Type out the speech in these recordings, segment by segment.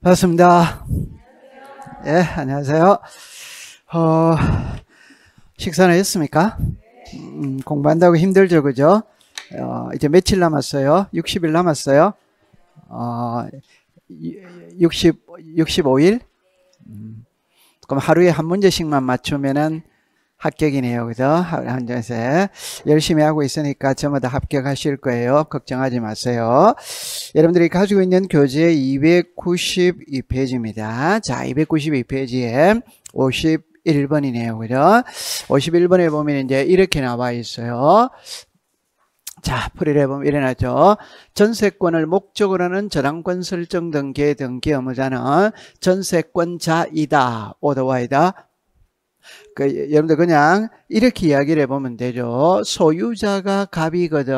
반갑습니다. 예, 네, 안녕하세요. 어, 식사는 했습니까? 음, 공부한다고 힘들죠, 그죠? 어, 이제 며칠 남았어요? 60일 남았어요? 어, 60, 65일? 음, 그럼 하루에 한 문제씩만 맞추면은 합격이네요. 그죠? 한전세 열심히 하고 있으니까 전부 다 합격하실 거예요. 걱정하지 마세요. 여러분들이 가지고 있는 교재 292페이지입니다. 자, 292페이지에 51번이네요. 그죠? 51번에 보면 이제 이렇게 나와 있어요. 자, 풀이를 해보면 일어나죠. 전세권을 목적으로 는 저당권 설정 등기의 등기 의무자는 전세권자이다. 오더와이다. 그, 여러분들 그냥 이렇게 이야기를 해보면 되죠. 소유자가 갑이거든.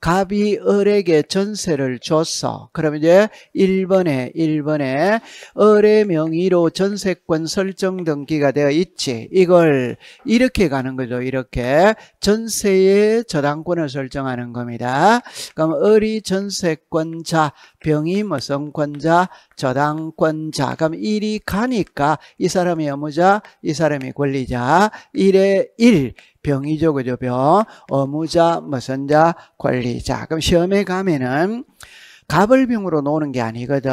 갑이 을에게 전세를 줬어. 그러면 이제 1번에 1번에 을의 명의로 전세권 설정 등기가 되어 있지. 이걸 이렇게 가는 거죠. 이렇게 전세의 저당권을 설정하는 겁니다. 그럼 을이 전세권자 병이 뭐 성권자, 저당권자 그럼 일이 가니까 이 사람이 의무자, 이 사람이 권리자 일에일 병이죠 그죠 병 의무자, 무슨 자, 권리자 그럼 시험에 가면은 갑을병으로 놓는 게 아니거든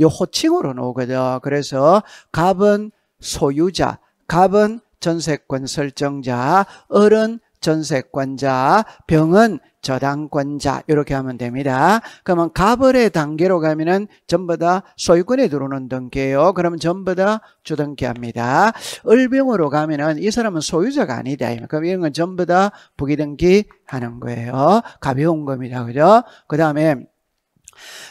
요 호칭으로 놓거든 그래서 갑은 소유자, 갑은 전세권 설정자, 을은 전세권자, 병은 저당권자 이렇게 하면 됩니다. 그러면 가벌의 단계로 가면은 전부 다 소유권에 들어오는 단계예요. 그러면 전부 다 주등기합니다. 을병으로 가면은 이 사람은 소유자가 아니다. 그럼 이런 건 전부 다 부기등기 하는 거예요. 가벼운 겁니다. 그죠? 그 다음에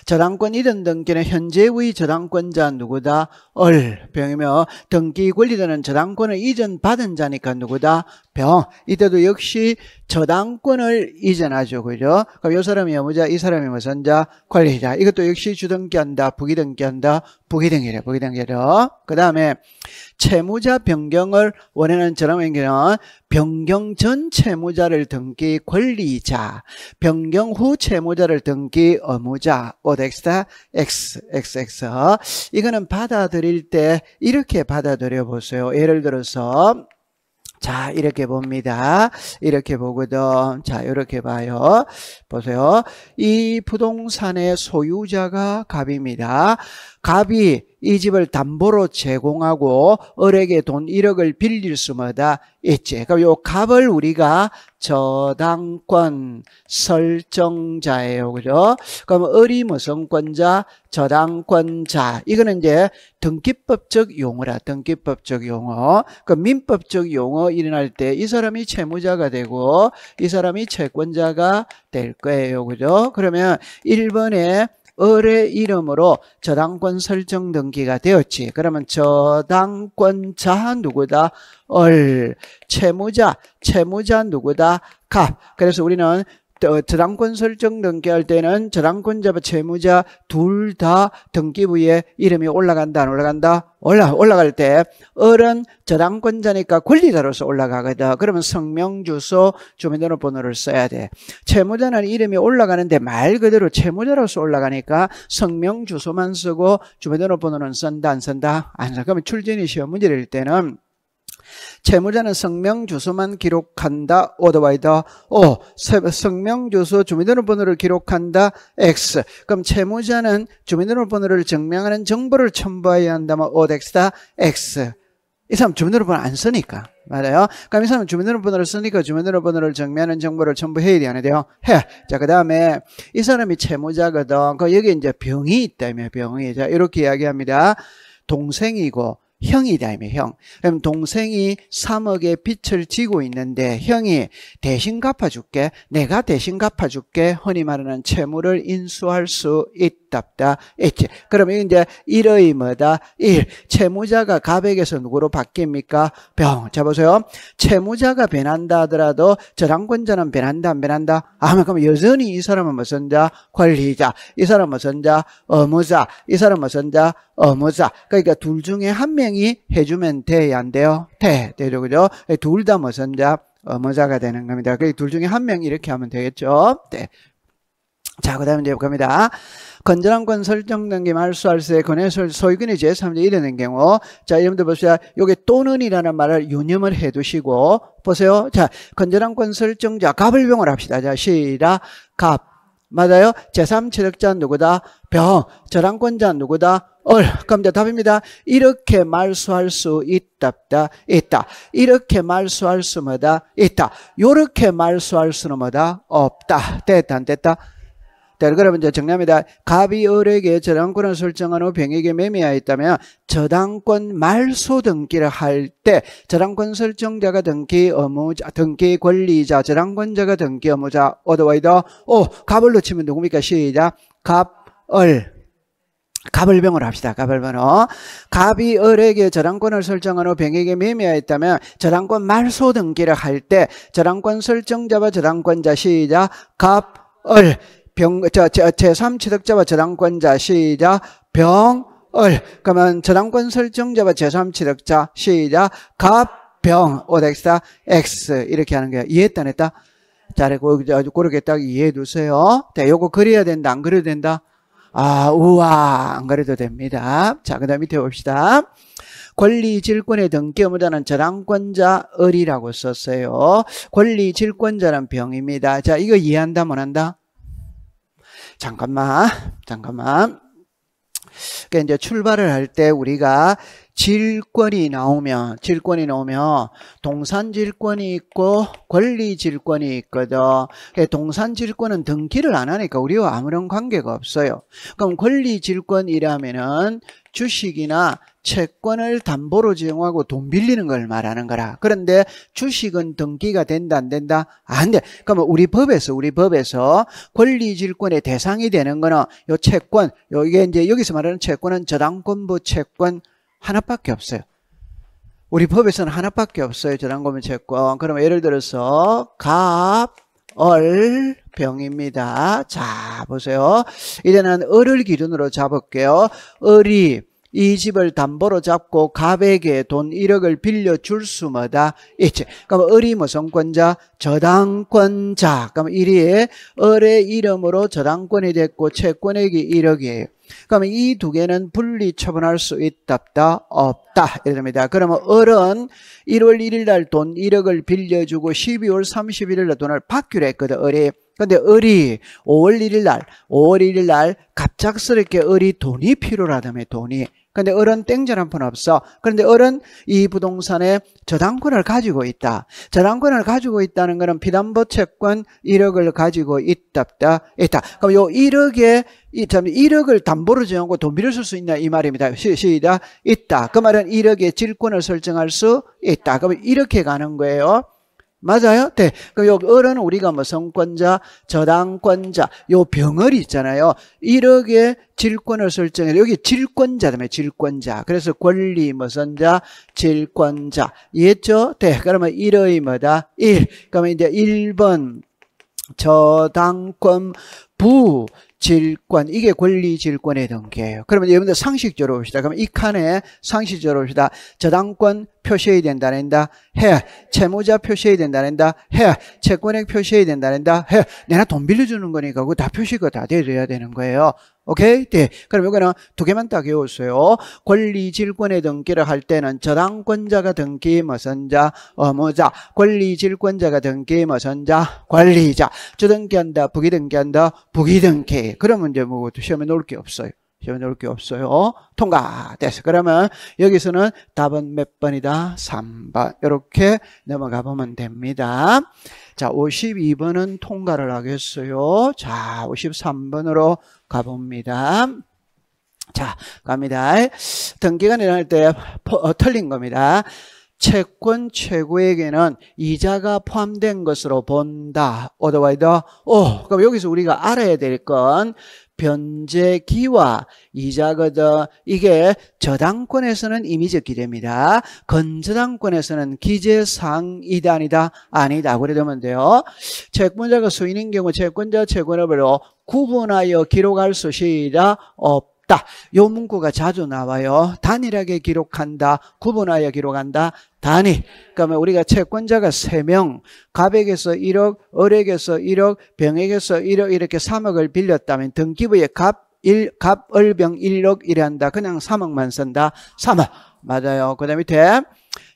저당권 이런 등기는 현재의 저당권자 누구다? 얼 병이며 등기 권리자는 저당권을 이전받은 자니까 누구다? 잡 이때도 역시 저당권을 이전하죠. 그죠? 그럼 이 사람이 여무자, 이 사람이 무슨 자, 관리자. 이것도 역시 주등기한다, 부기등기한다, 부기등기래, 부기등기래. 그 다음에 채무자 변경을 원하는 전원행위는 변경 전 채무자를 등기 권리자, 변경 후 채무자를 등기 의무자, 오덱스타 어, X, XX. 이거는 받아들일 때 이렇게 받아들여 보세요. 예를 들어서 자, 이렇게 봅니다. 이렇게 보거든. 자, 이렇게 봐요. 보세요. 이 부동산의 소유자가 갑입니다. 갑이 이 집을 담보로 제공하고 을에게 돈 1억을 빌릴 수마다 있지. 그럼 요 갑을 우리가 저당권 설정자예요. 그죠? 그럼 을이 무성권자, 저당권자. 이거는 이제 등기법적 용어라. 등기법적 용어. 그 민법적 용어 일어날 때 이 사람이 채무자가 되고 이 사람이 채권자가 될 거예요. 그죠? 그러면 1번에 을의 이름으로 저당권 설정 등기가 되었지. 그러면 저당권자 누구다? 을. 채무자, 채무자 누구다? 갑. 그래서 우리는 어, 저당권 설정 등기할 때는 저당권자와 채무자 둘 다 등기부에 이름이 올라간다 안 올라간다? 올라, 올라갈 때 어른 저당권자니까 권리자로서 올라가거든. 그러면 성명, 주소, 주민등록번호를 써야 돼. 채무자는 이름이 올라가는데 말 그대로 채무자로서 올라가니까 성명, 주소만 쓰고 주민등록번호는 쓴다 안 쓴다? 안 쓴다. 그러면 출진이 시험 문제일 때는 채무자는 성명 주소만 기록한다. 오더와이더 O. 어, 성명 주소 주민등록번호를 기록한다. X. 그럼 채무자는 주민등록번호를 증명하는 정보를 첨부해야 한다면 O X다. X. 이 사람 주민등록번호 안 쓰니까 맞아요. 그럼 이 사람은 주민등록번호를 쓰니까 주민등록번호를 정면한 정보를 전부 해야 되는 돼요. 해. 자, 그 다음에 이 사람이 채무자거든. 그 여기 이제 병이 있다며 병이. 자, 이렇게 이야기합니다. 동생이고 형이다 이며 형. 그럼 동생이 3억의 빚을 지고 있는데 형이 대신 갚아줄게. 내가 대신 갚아줄게. 흔히 말하는 채무를 인수할 수 있다. 있답다 있지. 그러면 이제 일의 뭐다? 일. 채무자가 갑액에서 누구로 바뀝니까? 병. 자 보세요. 채무자가 변한다 하더라도 저항권자는 변한다 안 변한다? 아 그럼 여전히 이 사람은 무슨 뭐 자? 권리자. 이 사람은 무슨 뭐 자? 의무자. 이 사람은 무슨 뭐 자? 의무자. 그러니까 둘 중에 한 명이 해주면 돼야 안 돼요? 돼. 되죠. 그죠? 둘 다 무슨 자? 의무자가 되는 겁니다. 그둘 그러니까 중에 한 명 이렇게 하면 되겠죠? 네. 자, 그 다음에 이제 갑니다. 건전한 권 설정 등기 말소할세 권해 소유권의 제3자 이르는 경우 자 여러분들 보세요 여기 또는이라는 말을 유념을 해두시고 보세요 자 건전한 권 설정자 갑을 병을 합시다 자 시라 갑 맞아요 제3체력자 누구다 병 저랑권자 누구다 얼 그럼 이제 답입니다 이렇게 말소할 수 있답다 있다 이렇게 말소할 수마다 있다 요렇게 말소할 수는 뭐다 없다 됐다 안 됐다 자, 그러면 이제 정리합니다. 갑이 을에게 저당권을 설정한 후 병에게 매매하였다면 저당권 말소 등기를 할 때 저당권 설정자가 등기 의무자, 등기 권리자, 저당권자가 등기 의무자, 어더와이더, 오, 갑을 넣치면 누굽니까? 시작. 갑, 을. 갑을병으로 합시다. 갑을병으로. 갑이 을에게 저당권을 설정한 후 병에게 매매하였다면 저당권 말소 등기를 할 때 저당권 설정자와 저당권자 시작 갑을 병, 저, 저, 제3 취득자와 저당권자 시자 병을 그러면 저당권 설정자와 제3 취득자 시자 갑병 오덱사 X 이렇게 하는 거야 이해했다 안 했다? 자, 아주 그렇게 딱 이해해 두세요. 네, 요거 그려야 된다, 안 그려도 된다? 아, 우와, 안그려도 됩니다. 자, 그 다음 밑에 봅시다. 권리 질권의 등기 의무자는 저당권자 을이라고 썼어요. 권리 질권자는 병입니다. 자, 이거 이해한다, 못한다? 잠깐만, 잠깐만. 그러니까 이제 출발을 할 때 우리가 질권이 나오면 질권이 나오면 동산 질권이 있고 권리 질권이 있거든. 그러니까 동산 질권은 등기를 안 하니까 우리와 아무런 관계가 없어요. 그럼 권리 질권이라면은 주식이나 채권을 담보로 제공하고 돈 빌리는 걸 말하는 거라. 그런데 주식은 등기가 된다 안 된다? 아, 안 돼. 그러면 우리 법에서 우리 법에서 권리질권의 대상이 되는 거는 요 채권, 요 이게 이제 여기서 말하는 채권은 저당권부 채권 하나밖에 없어요. 우리 법에서는 하나밖에 없어요. 저당권부 채권. 그러면 예를 들어서 갑, 얼, 병입니다. 자, 보세요. 이제는 을을 기준으로 잡을게요. 을이 이 집을 담보로 잡고 갑에게 돈 1억을 빌려줄 수마다 있지. 그럼 어리무성권자, 저당권자. 그럼 1위에 어의 이름으로 저당권이 됐고 채권액이 1억이에요. 그러면 이 두 개는 분리 처분할 수 있답다 없다 이럽니다. 그러면 을은 1월 1일 날 돈 1억을 빌려주고 12월 31일 날 돈을 받기로 했거든 을이. 근데 을이 5월 1일 날 5월 1일 날 갑작스럽게 을이 돈이 필요하다며 돈이 그런데 어른 땡전 한푼 없어. 그런데 어른 이 부동산에 저당권을 가지고 있다. 저당권을 가지고 있다는 것은 비담보 채권 1억을 가지고 있다있다 있다. 그럼 이 1억에 이참 1억을 담보로 정하고 돈 빌려 쓸수 있냐 이 말입니다. 시, 시다 있다. 그 말은 1억의 질권을 설정할 수 있다. 그럼 이렇게 가는 거예요. 맞아요? 네. 그 여기 을은 우리가 뭐 성권자, 저당권자, 요병을 있잖아요. 이억게 질권을 설정해. 여기 질권자다며, 질권자. 그래서 권리 뭐선 자, 질권자. 이해했죠? 네. 그러면 일의 뭐다? 일. 그러면 이제 1번 저당권 부 질권 이게 권리 질권의 등기예요. 그러면 여러분들 상식적으로 봅시다. 그러면 이 칸에 상식적으로 봅시다. 저당권 표시해야 된다 된다 해. 채무자 표시해야 된다 된다 해. 채권액 표시해야 된다 된다 해. 내가 돈 빌려주는 거니까 그거 다 표시가 다 돼야 되는 거예요. 오케이? 네. 그럼 여기는 두 개만 딱 외웠어요. 권리 질권의 등기를 할 때는 저당권자가 등기 무슨 자, 어무자. 권리 질권자가 등기 무슨 자, 관리자. 저등기한다 부기등기한다, 부기등기. 그러면 이제 뭐 시험에 놓을 게 없어요. 시험 넣을 게 없어요. 통과. 됐어. 그러면 여기서는 답은 몇 번이다? 3번. 이렇게 넘어가 보면 됩니다. 자, 52번은 통과를 하겠어요. 자, 53번으로 가봅니다. 자, 갑니다. 등기가 일어날 때 어, 어, 틀린 겁니다. 채권 최고액에는 이자가 포함된 것으로 본다. 오더와이더. 오, 어, 그럼 여기서 우리가 알아야 될 건 변제기와 이자거든. 이게 저당권에서는 이미 적기됩니다. 건저당권에서는 기재상이다 아니다? 아니다. 그래 되면 돼요. 채권자가 수인인 경우 채권자 채권업으로 구분하여 기록할 수시다 없다. 없다. 요 문구가 자주 나와요. 단일하게 기록한다. 구분하여 기록한다. 단일. 그러면 우리가 채권자가 3명, 갑에게서 1억, 을에게서 1억, 병에게서 1억 이렇게 3억을 빌렸다면 등기부에 갑, 일, 갑, 을, 병, 1억 이래 한다. 그냥 3억만 쓴다. 3억. 맞아요. 그 다음에 밑에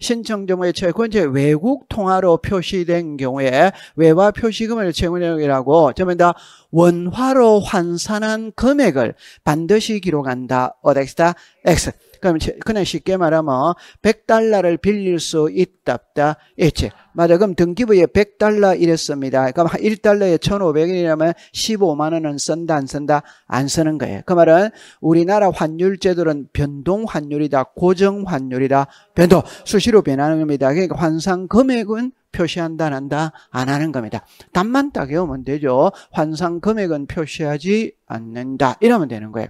신청 종의 채권제 외국 통화로 표시된 경우에 외화 표시금을 채권액이라고 전부 다 원화로 환산한 금액을 반드시 기록한다. 어덱스다 X. 그럼 그냥 쉽게 말하면 100달러를 빌릴 수 있다 없다 있지 맞아 그럼 등기부에 100달러 이랬습니다 그럼 1달러에 1500원이라면 15만원은 쓴다 안 쓴다 안 쓰는 거예요 그 말은 우리나라 환율 제도는 변동 환율이다 고정 환율이다 변동 수시 가치로 변하는 겁니다. 그러니까 환산 금액은 표시한다, 안 한다, 안 하는 겁니다. 답만 딱 외우면 되죠. 환산 금액은 표시하지 않는다. 이러면 되는 거예요.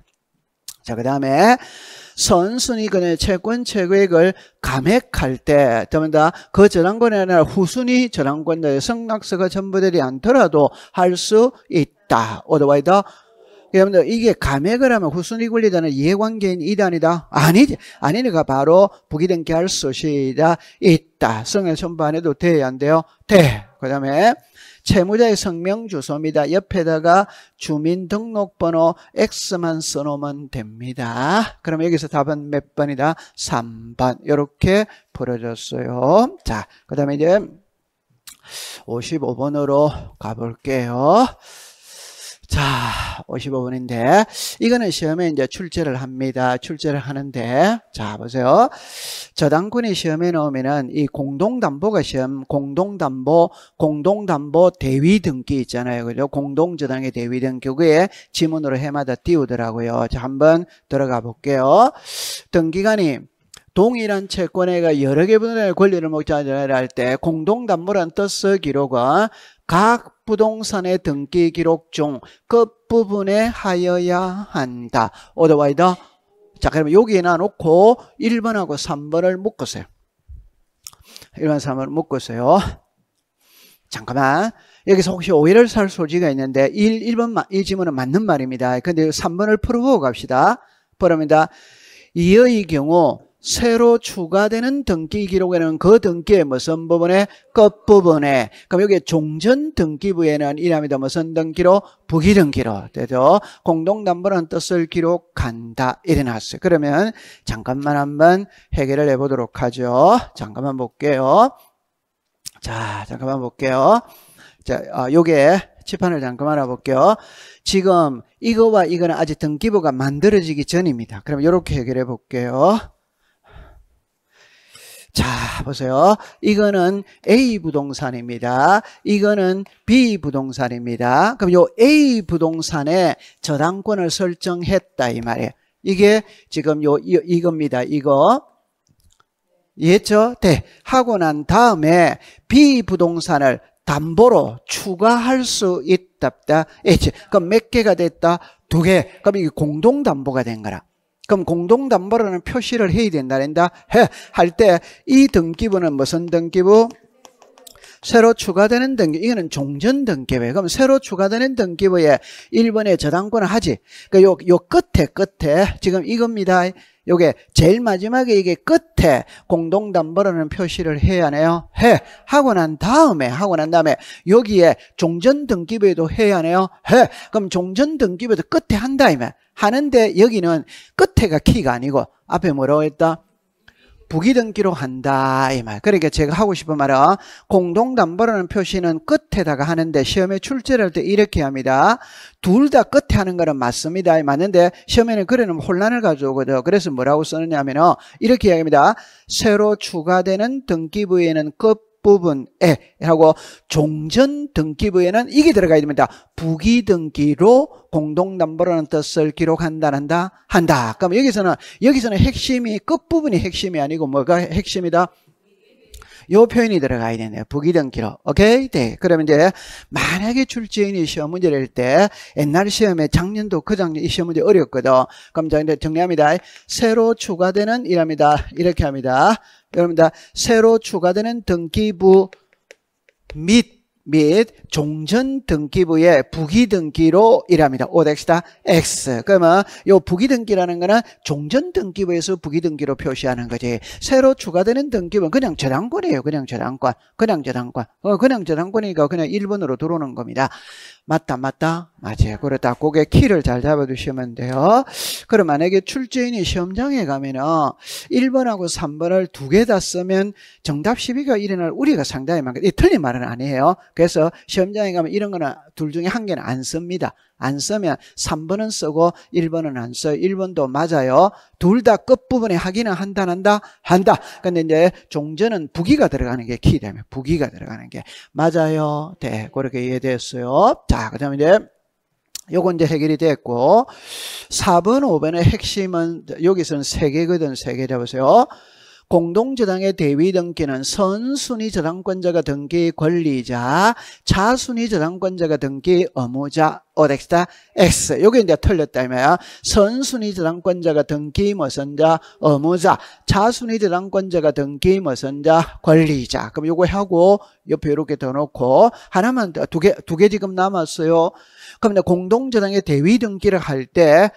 자, 그 다음에 선순위권의 채권 채액을 감액할 때, 됩니다. 그 저당권에 아니라 후순위 저당권의 승낙서가 전부되지 않더라도 할 수 있다. Otherwise, 여러분들 그러니까 이게 감액을 하면 후순위 권리자는 이해관계인 이단이다? 아니지. 아니니까 바로 부기등기 할시다 있다. 성의 첨부 안 해도 돼야 안 돼요? 돼. 그 다음에 채무자의 성명 주소입니다. 옆에다가 주민등록번호 X만 써놓으면 됩니다. 그럼 여기서 답은 몇 번이다? 3번. 이렇게 풀어졌어요. 자, 그 다음에 이제 55번으로 가볼게요. 자, 5 5분인데 이거는 시험에 이제 출제를 합니다. 출제를 하는데 자, 보세요. 저당권이 시험에 나오면은 이 공동담보가 시험 공동담보 공동담보 대위 등기 있잖아요. 그죠? 공동저당의 대위 등기 그에 지문으로 해마다 띄우더라고요. 자, 한번 들어가 볼게요. 등기관이 동일한 채권에가 여러 개 분의 권리를 목적으로 할때 공동담보란 뜻의 기록은 각 부동산의 등기 기록 중 끝부분에 그 하여야 한다. o t h e r 자 그러면 여기에 놓고 1번하고 3번을 묶으세요. 1번 3번을 묶으세요. 잠깐만 여기서 혹시 오해를 살 소지가 있는데 1, 1번 이 지문은 맞는 말입니다. 근데 3번을 풀어보고 갑시다. 그럽니다. 이의 경우 새로 추가되는 등기 기록에는 그 등기의 무슨 부분에 끝부분에 그럼 여기 종전 등기부에는 이랍이다 무슨 등기로 부기 등기로 되죠. 공동담보라는 뜻을 기록한다. 이어났어요 그러면 잠깐만 한번 해결을 해보도록 하죠. 잠깐만 볼게요. 자 잠깐만 볼게요. 자 아, 요게 치판을 잠깐만 알아볼게요. 지금 이거와 이거는 아직 등기부가 만들어지기 전입니다. 그럼 이렇게 해결해 볼게요. 자, 보세요. 이거는 A 부동산입니다. 이거는 B 부동산입니다. 그럼 요 A 부동산에 저당권을 설정했다 이 말이에요. 이게 지금 요 이, 이겁니다. 이거 이해했죠? 네. 하고 난 다음에 B 부동산을 담보로 추가할 수 있답다. 예, 그럼 몇 개가 됐다? 두 개. 그럼 이게 공동담보가 된 거라. 그럼 공동담보라는 표시를 해야 된다. 된다. 할때 이 등기부는 무슨 등기부? 새로 추가되는 등기 이거는 종전 등기부에요 그럼 새로 추가되는 등기부에 1번에 저당권을 하지. 그니까 요, 요 끝에 끝에 지금 이겁니다. 요게 제일 마지막에 이게 끝에 공동담보라는 표시를 해야 하네요. 해. 하고 난 다음에 하고 난 다음에 여기에 종전등기부에도 해야 하네요. 해. 그럼 종전등기부에도 끝에 한다 이면 하는데 여기는 끝에가 키가 아니고 앞에 뭐라고 했다? 부기등기로 한다 이 말. 그러니까 제가 하고 싶은 말은 공동담보라는 표시는 끝에다가 하는데 시험에 출제할 때 이렇게 합니다. 둘 다 끝에 하는 거는 맞습니다. 맞는데 시험에는 그래는 혼란을 가져오거든. 그래서 뭐라고 쓰느냐면 이렇게 이야기합니다. 새로 추가되는 등기부에는 끝 부분에 하고 종전 등기부에는 이게 들어가야 됩니다. 부기 등기로 공동 넘버라는 뜻을 기록한다 한다 한다. 그럼 여기서는 여기서는 핵심이 끝부분이 핵심이 아니고 뭐가 핵심이다? 요 표현이 들어가야 되네요. 부기등기로. 오케이? 네. 그러면 이제 만약에 출제인이 시험 문제 를낼때 옛날 시험에 작년도 그 작년 이 시험 문제 어렵거든. 그럼 이제 정리합니다. 새로 추가되는 이랍니다. 이렇게 합니다. 여러분 다 새로 추가되는 등기부 및및 종전 등기부의 부기 등기로 일합니다. 오덱시다 X. 그러면 요 부기 등기라는 거는 종전 등기부에서 부기 등기로 표시하는 거지. 새로 추가되는 등기부는 그냥 저당권이에요. 그냥 저당권. 그냥 저당권. 어, 그냥 저당권이니까 그냥 1번으로 들어오는 겁니다. 맞다, 맞다. 맞아요. 그렇다. 고개 키를 잘 잡아두시면 돼요. 그럼 만약에 출제인이 시험장에 가면은 1번하고 3번을 두 개 다 쓰면 정답 12가 일어날 우리가 상당히 많거든요. 틀린 말은 아니에요. 그래서 시험장에 가면 이런 거는 둘 중에 한 개는 안 씁니다. 안 쓰면 3번은 쓰고 1번은 안 써요. 1번도 맞아요. 둘 다 끝부분에 하기는 한다, 한다, 한다. 근데 이제 종전은 부기가 들어가는 게 키되면 부기가 들어가는 게 맞아요. 네, 그렇게 이해됐어요. 자, 그 다음에 이제 요건 이제 해결이 됐고 4번, 5번의 핵심은 여기서는 3개거든. 3개 잡으세요. 공동저당의 대위 등기는 선순위 저당권자가 등기 권리자, 자순위 저당권자가 등기 의무자, 어렉스다 X. 요게 이제 틀렸다면 선순위 저당권자가 등기 무슨자 의무자, 자순위 저당권자가 등기 무슨자 권리자. 그럼 요거 하고 옆에 이렇게 더 놓고 하나만 두 개 두 개 지금 남았어요. 그럼 이제 공동저당의 대위 등기를 할때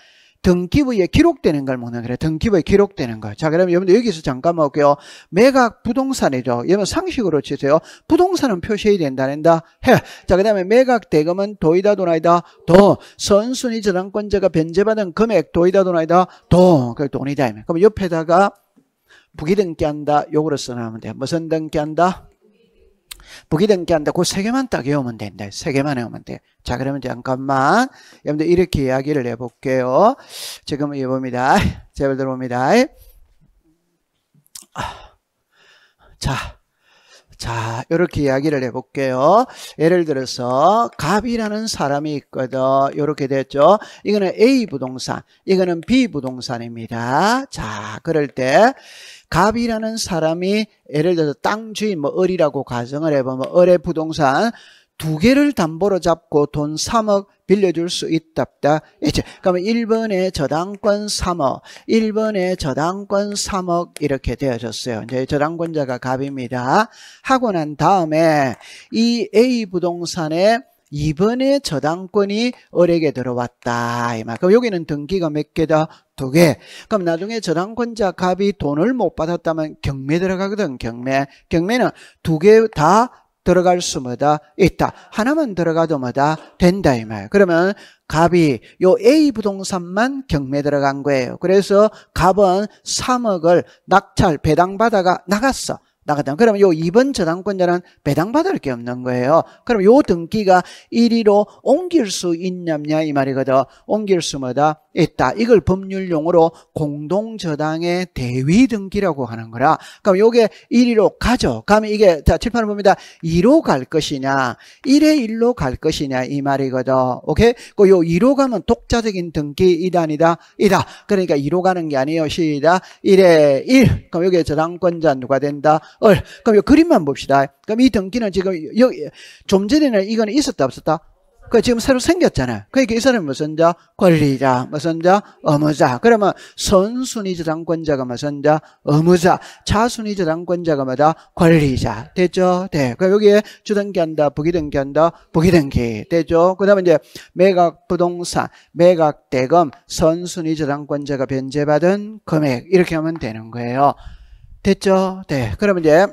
등기부에 기록되는 걸묻는 거래 등기부에 기록되는 거. 자, 그러면 여러분들 여기서 잠깐 먹을게요. 매각 부동산이죠. 여러분 상식으로 치세요. 부동산은 표시해야 된다는다. 해. 자, 그 다음에 매각 대금은 도이다 도나이다 도. 선순위 저당권자가 변제받은 금액 도이다 도나이다 도. 그걸 돈이다. 그럼 옆에다가 부기등기한다. 요거로 써놓으면 돼. 무슨 등기한다? 부기등기한다그세 개만 딱 외우면 된다. 세 개만 외우면 돼. 자, 그러면 잠깐만. 여러분들 이렇게 이야기를 해볼게요. 지금 해봅니다. 제발 들어봅니다. 자. 자, 이렇게 이야기를 해볼게요. 예를 들어서 갑이라는 사람이 있거든. 이렇게 됐죠. 이거는 A 부동산, 이거는 B 부동산입니다. 자, 그럴 때 갑이라는 사람이 예를 들어서 땅 주인 뭐 을이라고 가정을 해보면 뭐 을의 부동산 두 개를 담보로 잡고 돈 3억 빌려줄 수 있답다. 이제 그러면 1번에 저당권 3억, 1번에 저당권 3억 이렇게 되어졌어요. 이제 저당권자가 갑입니다. 하고 난 다음에 이 A 부동산에 이번에 저당권이 을에게 들어왔다. 이 말. 그럼 여기는 등기가 몇 개다? 두 개. 그럼 나중에 저당권자 갑이 돈을 못 받았다면 경매 들어가거든. 경매. 경매는 두 개 다 들어갈 수마다 있다. 하나만 들어가도 마다 된다 이 말. 그러면 갑이 요 A 부동산만 경매 들어간 거예요. 그래서 갑은 3억을 낙찰 배당받아가 나갔어. 나갔다 그러면 요 2번 저당권자는 배당받을 게 없는 거예요. 그럼 요 등기가 1위로 옮길 수있냐이 말이거든. 옮길 수마다 있다. 이걸 법률 용어로 공동 저당의 대위 등기라고 하는 거라. 그럼 요게 1위로 가죠. 가면 이게 자, 칠판을 봅니다. 2로 갈 것이냐, 1에 1로 갈 것이냐 이 말이거든. 오케이? 그 요 2로 가면 독자적인 등기 이단이다. 이다. 그러니까 2로 가는 게 아니에요. 시다. 1에 1. 그럼 여기 저당권자 누가 된다? 어, 그럼 이 그림만 봅시다. 그럼 이 등기는 지금 여기 좀 전에는 이거는 있었다 없었다? 그 지금 새로 생겼잖아요. 그러니까 이 사람은 무슨 자? 권리자, 무슨 자? 의무자. 그러면 선순위 저당권자가 무슨 자? 의무자. 자순위 저당권자가 뭐다? 권리자. 됐죠? 네. 그러 여기에 주등기한다, 부기등기한다, 부기등기. 됐죠? 그 다음에 이제 매각 부동산, 매각 대금, 선순위 저당권자가 변제받은 금액. 이렇게 하면 되는 거예요. 됐죠? 네. 그럼 이제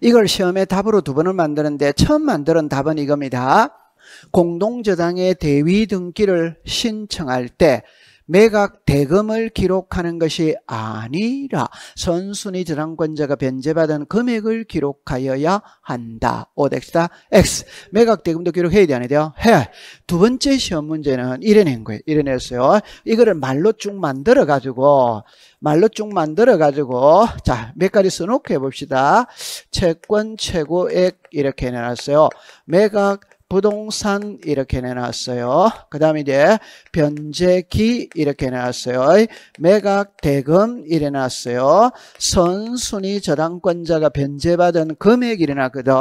이걸 시험에 답으로 두 번을 만드는데 처음 만드는 답은 이겁니다. 공동저당의 대위 등기를 신청할 때 매각 대금을 기록하는 것이 아니라 선순위 저당권자가 변제받은 금액을 기록하여야 한다. 오덱스다 X. 매각 대금도 기록해야 되안 돼요? 해두 번째 시험 문제는 이래낸 거예요. 이래냈어요. 이거를 말로 쭉 만들어가지고 말로 쭉 만들어가지고 자몇 가지 써놓고 해봅시다. 채권 최고액 이렇게 해놨어요. 매각 부동산 이렇게 내놨어요. 그 다음에 이제 변제기 이렇게 내놨어요. 매각 대금 이래 놨어요. 선순위 저당권자가 변제받은 금액 이래 놨거든.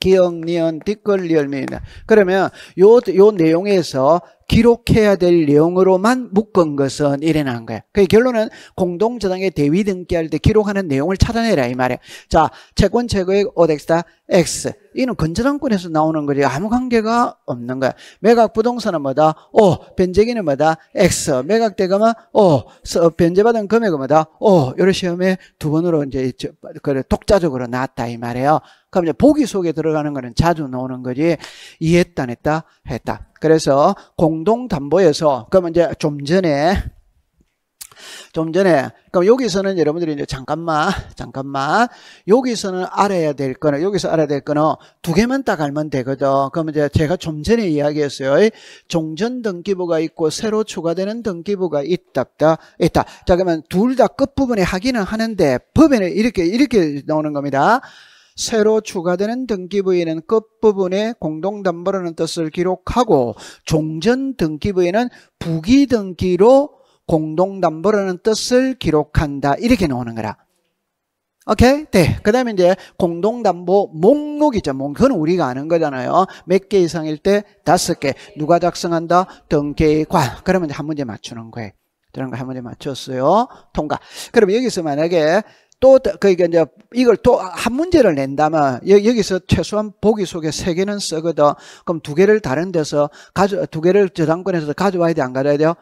기억, 니은, 뒷글, 리얼니다 그러면 요, 요 내용에서 기록해야 될 내용으로만 묶은 것은 일어난 거야. 그 결론은 공동저당의 대위 등기할 때 기록하는 내용을 찾아내라 이 말이야. 자, 채권 최고액 오덱스다 X. 이는 건저당권에서 나오는 거지 아무 관계가 없는 거야. 매각 부동산은 뭐다? 오. 변제기는 뭐다? X. 매각 대금은 오. 변제받은 금액은 뭐다? 오. 요런 시험에 두 번으로 이제 독자적으로 나왔다 이말이에 그럼 이제 보기 속에 들어가는 거는 자주 나오는 거지 이해했다 했다 했다. 그래서 공동담보에서 그러면 이제 좀 전에 좀 전에 그럼 여기서는 여러분들이 이제 잠깐만 잠깐만 여기서는 알아야 될 거는 여기서 알아야 될 거는 두 개만 딱 알면 되거든 그러면 이제 제가 좀 전에 이야기했어요 종전 등기부가 있고 새로 추가되는 등기부가 있다 있다 있다. 자 그러면 둘 다 끝부분에 확인을 하는데 법에는 이렇게 이렇게 나오는 겁니다 새로 추가되는 등기부에는 끝부분에 공동담보라는 뜻을 기록하고 종전 등기부에는 부기등기로 공동담보라는 뜻을 기록한다. 이렇게 나오는 거라. 오케이? 네. 그 다음에 이제 공동담보 목록이죠. 목 그건 우리가 아는 거잖아요. 몇 개 이상일 때 다섯 개. 누가 작성한다? 등기관. 그러면 이제 한 문제 맞추는 거예요. 들은 거한 문제 맞췄어요. 통과. 그럼 여기서 만약에 또, 그니까 이제 이걸 또 한 문제를 낸다면 여기서 최소한 보기 속에 세 개는 쓰거든. 그럼 두 개를 다른 데서 가져, 두 개를 저당권에서 가져와야 돼, 안 가져야 돼요?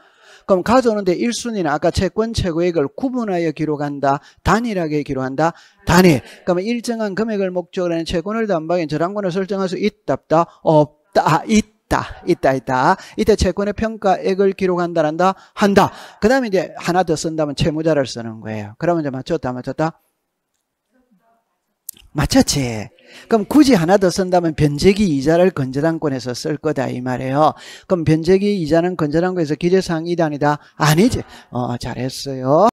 그럼 가져오는데 1순위는 아까 채권 최고액을 구분하여 기록한다. 단일하게 기록한다. 단일. 그러면 일정한 금액을 목적으로 하는 채권을 담보하인 저당권을 설정할 수 아, 있다 없다? 없다. 있다. 있다. 있다. 있다. 이때 채권의 평가액을 기록한다란다. 한다. 그 다음에 이제 하나 더 쓴다면 채무자를 쓰는 거예요. 그러면 이제 맞췄다. 맞췄다. 맞췄지. 그럼 굳이 하나 더 쓴다면 변제기 이자를 건전한권에서 쓸 거다 이 말이에요. 그럼 변제기 이자는 건전한권에서 기재사항 이단이다 아니지. 어 잘했어요.